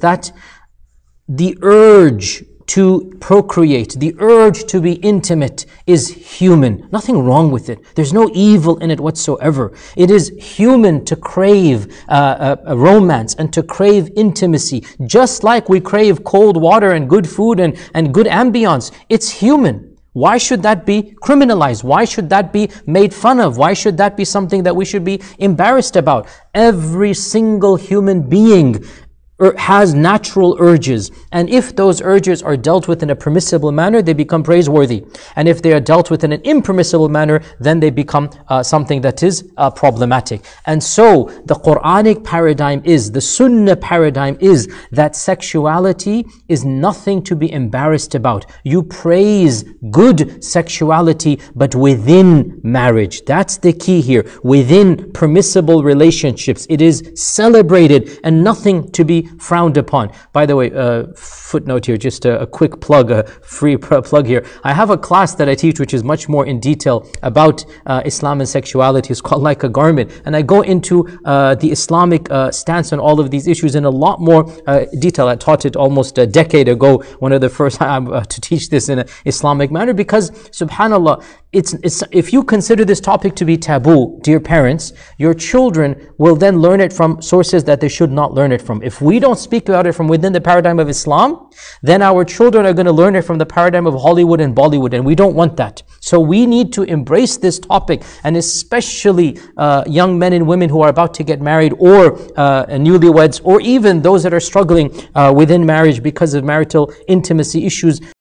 that the urge to procreate, the urge to be intimate is human. Nothing wrong with it. There's no evil in it whatsoever. It is human to crave uh, a, uh, a romance and to crave intimacy, just like we crave cold water and good food and, and good ambience. It's human. Why should that be criminalized? Why should that be made fun of? Why should that be something that we should be embarrassed about? Every single human being has natural urges. And if those urges are dealt with in a permissible manner, they become praiseworthy. And if they are dealt with in an impermissible manner, then they become uh, something that is uh, problematic. And so the Quranic paradigm is, the Sunnah paradigm is that sexuality is nothing to be embarrassed about. You praise good sexuality, but within marriage. That's the key here. Within permissible relationships. It is celebrated and nothing to be frowned upon. By the way, uh, footnote here, just a, a, quick plug, a free plug here. I have a class that I teach which is much more in detail about uh, Islam and sexuality. It's called Like a Garment. And I go into uh, the Islamic uh, stance on all of these issues in a lot more uh, detail. I taught it almost a decade ago, one of the first uh, to teach this in an Islamic manner because, subhanAllah, it's, it's, if you consider this topic to be taboo, dear parents, your children will then learn it from sources that they should not learn it from. If we don't speak about it from within the paradigm of Islam, then our children are going to learn it from the paradigm of Hollywood and Bollywood, and we don't want that. So we need to embrace this topic, and especially uh, young men and women who are about to get married, or uh, newlyweds, or even those that are struggling uh, within marriage because of marital intimacy issues.